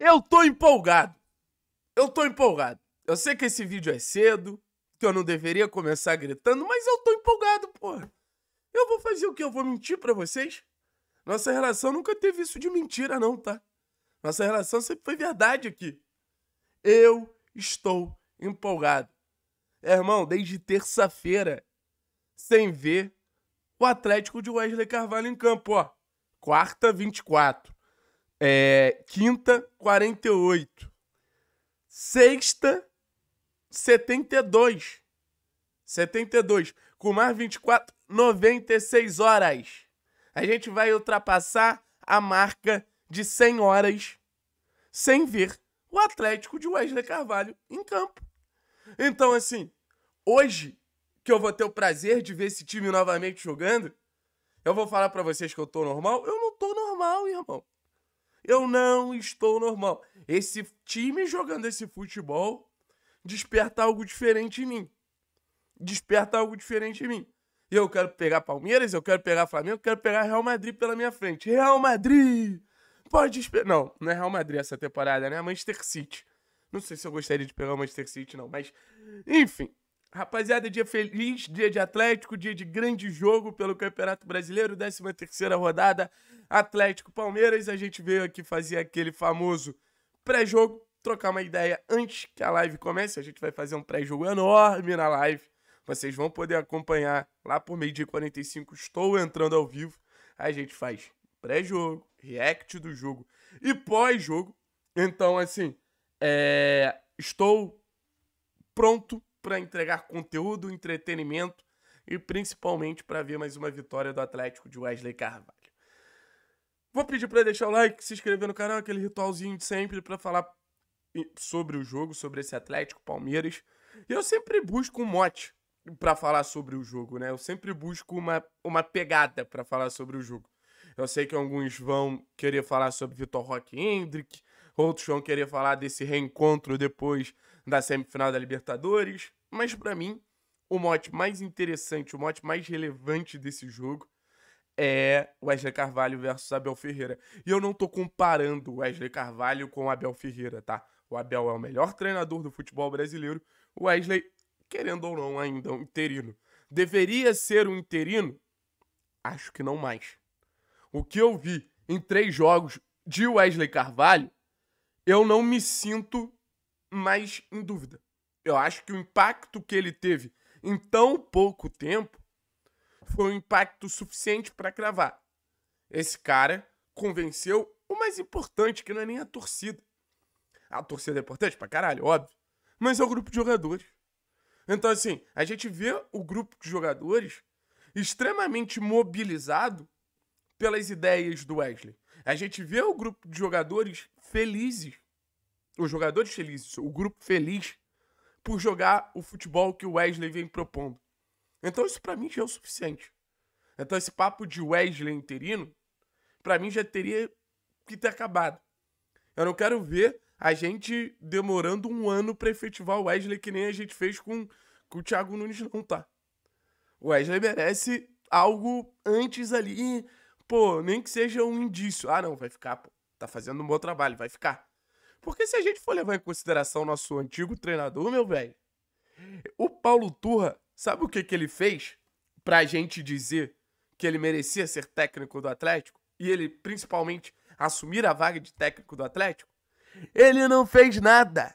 Eu tô empolgado. Eu tô empolgado. Eu sei que esse vídeo é cedo, que eu não deveria começar gritando, mas eu tô empolgado, porra. Eu vou fazer o que? Eu vou mentir para vocês? Nossa relação nunca teve isso de mentira, não, tá? Nossa relação sempre foi verdade aqui. Eu estou empolgado. É, irmão, desde terça-feira, sem ver o Atlético de Wesley Carvalho em campo, ó. Quarta, 24. É, quinta, 48. Sexta, 72. 72. Com mais 24, 96 horas. A gente vai ultrapassar a marca de 100 horas sem ver o Atlético de Wesley Carvalho em campo. Então, assim, hoje que eu vou ter o prazer de ver esse time novamente jogando, eu vou falar para vocês que eu tô normal? Eu não tô normal, irmão. Eu não estou normal. Esse time jogando esse futebol desperta algo diferente em mim. Desperta algo diferente em mim. Eu quero pegar Palmeiras, eu quero pegar Flamengo, eu quero pegar Real Madrid pela minha frente. Real Madrid! Pode esperar. Não, não é Real Madrid essa temporada, né? Manchester City. Não sei se eu gostaria de pegar o Manchester City, não, mas. Enfim. Rapaziada, dia feliz, dia de Atlético, dia de grande jogo pelo Campeonato Brasileiro, 13ª rodada, Atlético Palmeiras. A gente veio aqui fazer aquele famoso pré-jogo, trocar uma ideia antes que a live comece. A gente vai fazer um pré-jogo enorme na live. Vocês vão poder acompanhar lá por meio-dia 45, estou entrando ao vivo. A gente faz pré-jogo, react do jogo e pós-jogo. Então, assim, é... estou pronto para entregar conteúdo, entretenimento e principalmente para ver mais uma vitória do Atlético de Wesley Carvalho. Vou pedir para deixar o like, se inscrever no canal, aquele ritualzinho de sempre para falar sobre o jogo, sobre esse Atlético Palmeiras. E eu sempre busco um mote para falar sobre o jogo, né? Eu sempre busco uma, uma pegada para falar sobre o jogo. Eu sei que alguns vão querer falar sobre Vitor Roque Hendrick, outros vão querer falar desse reencontro depois da semifinal da Libertadores. Mas para mim, o mote mais interessante, o mote mais relevante desse jogo é Wesley Carvalho versus Abel Ferreira. E eu não tô comparando Wesley Carvalho com Abel Ferreira, tá? O Abel é o melhor treinador do futebol brasileiro. O Wesley, querendo ou não, ainda é um interino. Deveria ser um interino? Acho que não mais. O que eu vi em três jogos de Wesley Carvalho, eu não me sinto mais em dúvida. Eu acho que o impacto que ele teve em tão pouco tempo foi um impacto suficiente para cravar. Esse cara convenceu o mais importante, que não é nem a torcida. A torcida é importante pra caralho, óbvio. Mas é o grupo de jogadores. Então, assim, a gente vê o grupo de jogadores extremamente mobilizado pelas ideias do Wesley. A gente vê o grupo de jogadores felizes. Os jogadores felizes, o grupo feliz por jogar o futebol que o Wesley vem propondo. Então isso para mim já é o suficiente. Então esse papo de Wesley interino, para mim já teria que ter acabado. Eu não quero ver a gente demorando um ano para efetivar o Wesley que nem a gente fez com, com o Thiago Nunes não, tá? O Wesley merece algo antes ali, pô, nem que seja um indício. Ah, não, vai ficar, pô. Tá fazendo um bom trabalho, vai ficar. Porque se a gente for levar em consideração nosso antigo treinador, meu velho, o Paulo Turra, sabe o que, que ele fez pra gente dizer que ele merecia ser técnico do Atlético? E ele, principalmente, assumir a vaga de técnico do Atlético? Ele não fez nada.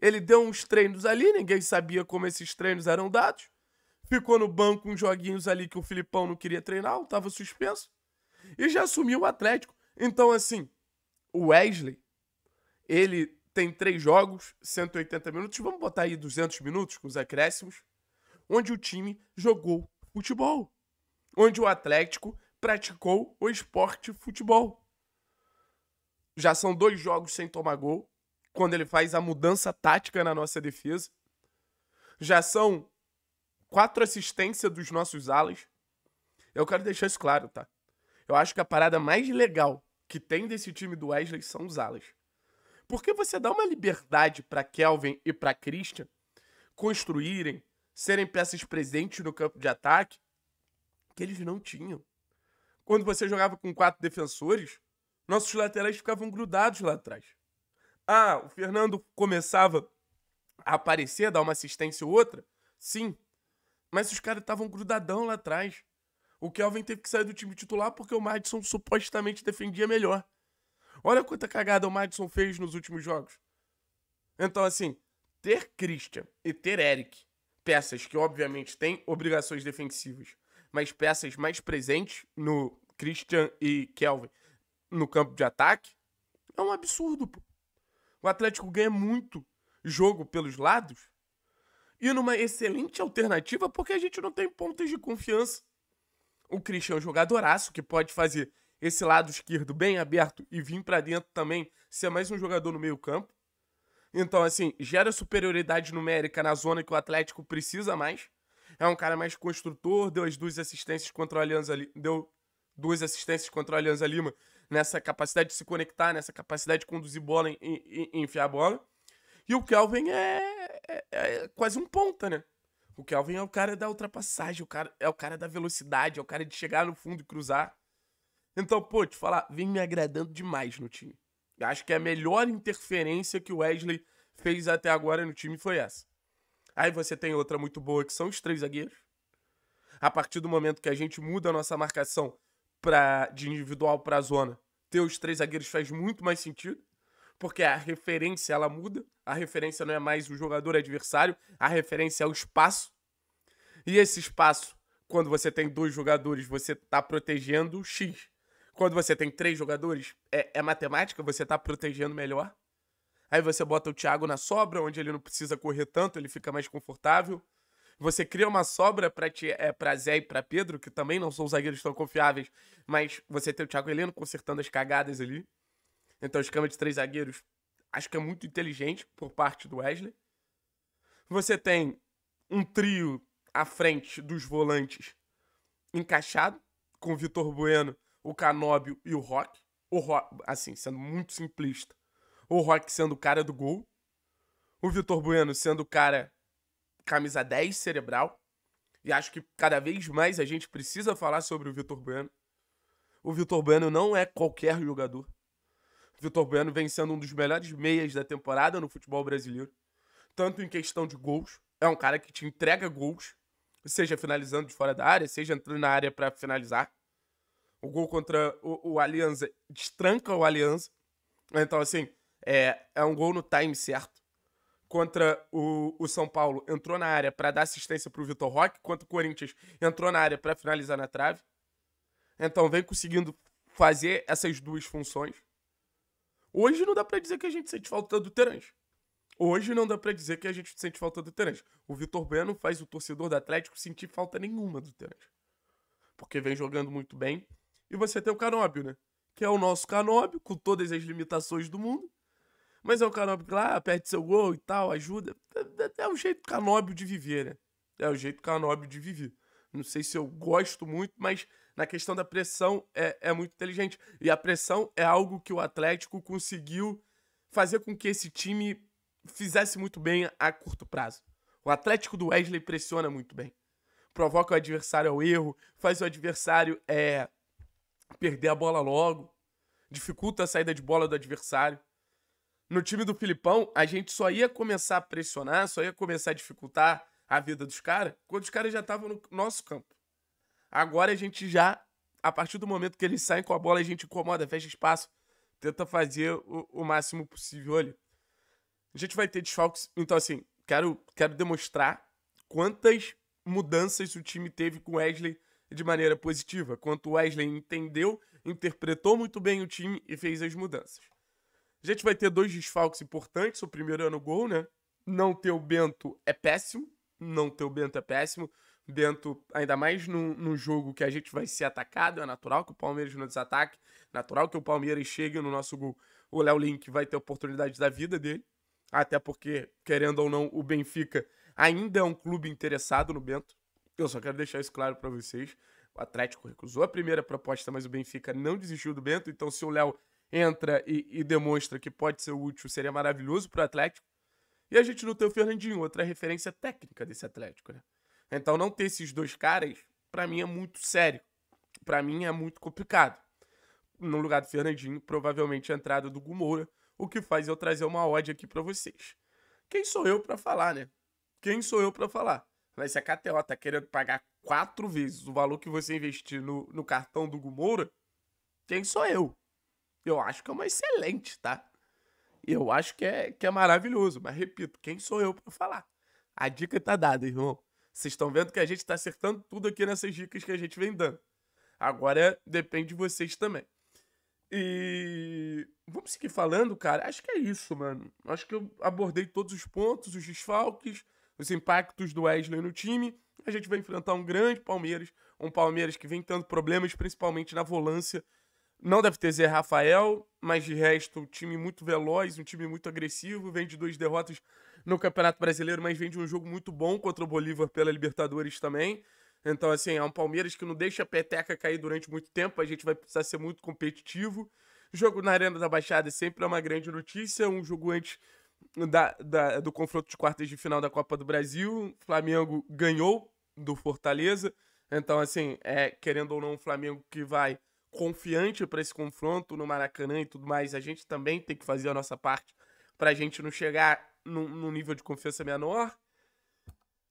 Ele deu uns treinos ali, ninguém sabia como esses treinos eram dados. Ficou no banco uns joguinhos ali que o Filipão não queria treinar, estava suspenso. E já assumiu o Atlético. Então, assim, o Wesley ele tem três jogos, 180 minutos, vamos botar aí 200 minutos com os acréscimos, onde o time jogou futebol, onde o Atlético praticou o esporte futebol. Já são dois jogos sem tomar gol, quando ele faz a mudança tática na nossa defesa. Já são quatro assistências dos nossos alas. Eu quero deixar isso claro, tá? Eu acho que a parada mais legal que tem desse time do Wesley são os alas. Porque você dá uma liberdade para Kelvin e para Christian construírem, serem peças presentes no campo de ataque que eles não tinham. Quando você jogava com quatro defensores, nossos laterais ficavam grudados lá atrás. Ah, o Fernando começava a aparecer, dar uma assistência ou outra? Sim. Mas os caras estavam grudadão lá atrás. O Kelvin teve que sair do time titular porque o Madison supostamente defendia melhor. Olha quanta cagada o Madison fez nos últimos jogos. Então, assim, ter Christian e ter Eric, peças que obviamente têm obrigações defensivas, mas peças mais presentes no Christian e Kelvin no campo de ataque, é um absurdo, pô. O Atlético ganha muito jogo pelos lados e numa excelente alternativa porque a gente não tem pontos de confiança. O Christian é um jogadoraço que pode fazer esse lado esquerdo bem aberto e vir para dentro também, ser mais um jogador no meio-campo. Então, assim, gera superioridade numérica na zona que o Atlético precisa mais. É um cara mais construtor, deu as duas assistências contra o Alianza deu duas assistências contra o Alianza Lima nessa capacidade de se conectar, nessa capacidade de conduzir bola e, e, e enfiar a bola. E o Kelvin é, é, é, quase um ponta, né? O Kelvin é o cara da ultrapassagem, o cara, é o cara da velocidade, é o cara de chegar no fundo e cruzar. Então, pô, te falar, vem me agradando demais no time. Eu acho que a melhor interferência que o Wesley fez até agora no time foi essa. Aí você tem outra muito boa que são os três zagueiros. A partir do momento que a gente muda a nossa marcação pra, de individual para zona, ter os três zagueiros faz muito mais sentido, porque a referência ela muda. A referência não é mais o jogador adversário, a referência é o espaço. E esse espaço, quando você tem dois jogadores, você está protegendo o X quando você tem três jogadores, é, é matemática, você tá protegendo melhor. Aí você bota o Thiago na sobra, onde ele não precisa correr tanto, ele fica mais confortável. Você cria uma sobra para é, Zé e para Pedro, que também não são zagueiros tão confiáveis, mas você tem o Thiago Heleno consertando as cagadas ali. Então, esquema de três zagueiros, acho que é muito inteligente por parte do Wesley. Você tem um trio à frente dos volantes encaixado, com o Vitor Bueno o Canóbio e o Rock. O Rock, assim, sendo muito simplista, o Rock sendo o cara do gol, o Vitor Bueno sendo o cara camisa 10 cerebral. E acho que cada vez mais a gente precisa falar sobre o Vitor Bueno. O Vitor Bueno não é qualquer jogador. O Vitor Bueno vem sendo um dos melhores meias da temporada no futebol brasileiro, tanto em questão de gols. É um cara que te entrega gols, seja finalizando de fora da área, seja entrando na área para finalizar o gol contra o, o Alianza destranca o Alianza. Então, assim, é, é um gol no time certo. Contra o, o São Paulo, entrou na área para dar assistência para o Vitor Roque. Contra o Corinthians, entrou na área para finalizar na trave. Então, vem conseguindo fazer essas duas funções. Hoje não dá para dizer que a gente sente falta do Terence. Hoje não dá para dizer que a gente sente falta do Terence. O Vitor Bueno faz o torcedor do Atlético sentir falta nenhuma do Terence. Porque vem jogando muito bem, e você tem o Canóbio, né? Que é o nosso Canóbio, com todas as limitações do mundo. Mas é o Canóbio que lá perde seu gol e tal, ajuda. É, é, é o jeito Canóbio de viver, né? É o jeito Canóbio de viver. Não sei se eu gosto muito, mas na questão da pressão é, é muito inteligente. E a pressão é algo que o Atlético conseguiu fazer com que esse time fizesse muito bem a curto prazo. O Atlético do Wesley pressiona muito bem. Provoca o adversário ao erro, faz o adversário é, perder a bola logo, dificulta a saída de bola do adversário. No time do Filipão, a gente só ia começar a pressionar, só ia começar a dificultar a vida dos caras quando os caras já estavam no nosso campo. Agora a gente já, a partir do momento que eles saem com a bola, a gente incomoda, fecha espaço, tenta fazer o, o máximo possível ali. A gente vai ter desfalques. Então, assim, quero, quero demonstrar quantas mudanças o time teve com Wesley de maneira positiva, quanto Wesley entendeu, interpretou muito bem o time e fez as mudanças. A gente vai ter dois desfalques importantes, o primeiro é no gol, né? Não ter o Bento é péssimo, não ter o Bento é péssimo. Bento, ainda mais num, jogo que a gente vai ser atacado, é natural que o Palmeiras não desataque, natural que o Palmeiras chegue no nosso gol. O Léo Link vai ter a oportunidade da vida dele, até porque, querendo ou não, o Benfica ainda é um clube interessado no Bento. Eu só quero deixar isso claro para vocês. O Atlético recusou a primeira proposta, mas o Benfica não desistiu do Bento. Então, se o Léo entra e, e, demonstra que pode ser útil, seria maravilhoso para o Atlético. E a gente não tem o Fernandinho, outra referência técnica desse Atlético, né? Então, não ter esses dois caras, para mim, é muito sério. Para mim, é muito complicado. No lugar do Fernandinho, provavelmente a entrada do Gumoura, o que faz eu trazer uma ódio aqui para vocês. Quem sou eu para falar, né? Quem sou eu para falar? Mas se a KTO tá querendo pagar quatro vezes o valor que você investir no, no cartão do Gumoura, quem sou eu? Eu acho que é uma excelente, tá? Eu acho que é, que é maravilhoso, mas repito, quem sou eu para falar? A dica tá dada, irmão. Vocês estão vendo que a gente tá acertando tudo aqui nessas dicas que a gente vem dando. Agora depende de vocês também. E vamos seguir falando, cara. Acho que é isso, mano. Acho que eu abordei todos os pontos, os desfalques os impactos do Wesley no time. A gente vai enfrentar um grande Palmeiras, um Palmeiras que vem tendo problemas, principalmente na volância. Não deve ter Zé Rafael, mas de resto, um time muito veloz, um time muito agressivo, vem de duas derrotas no Campeonato Brasileiro, mas vem de um jogo muito bom contra o Bolívar pela Libertadores também. Então, assim, é um Palmeiras que não deixa a peteca cair durante muito tempo, a gente vai precisar ser muito competitivo. Jogo na Arena da Baixada sempre é uma grande notícia, um jogo antes da, da, do confronto de quartas de final da Copa do Brasil. Flamengo ganhou do Fortaleza. Então, assim, é, querendo ou não, o Flamengo que vai confiante para esse confronto no Maracanã e tudo mais, a gente também tem que fazer a nossa parte para a gente não chegar num, num, nível de confiança menor.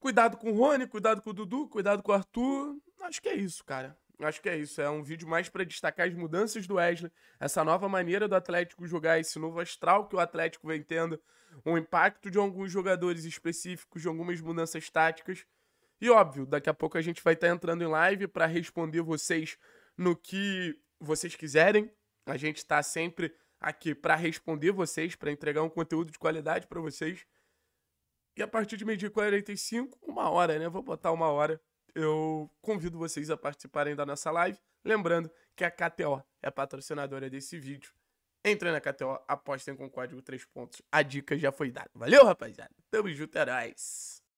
Cuidado com o Rony, cuidado com o Dudu, cuidado com o Arthur. Acho que é isso, cara acho que é isso. É um vídeo mais para destacar as mudanças do Wesley, essa nova maneira do Atlético jogar, esse novo astral que o Atlético vem tendo, o impacto de alguns jogadores específicos, de algumas mudanças táticas. E óbvio, daqui a pouco a gente vai estar tá entrando em live para responder vocês no que vocês quiserem. A gente está sempre aqui para responder vocês, para entregar um conteúdo de qualidade para vocês. E a partir de meio-dia 45, uma hora, né? Vou botar uma hora eu convido vocês a participarem da nossa live. Lembrando que a KTO é patrocinadora desse vídeo. Entrem na KTO, apostem com o código 3 pontos. A dica já foi dada. Valeu, rapaziada. Tamo junto, heróis. É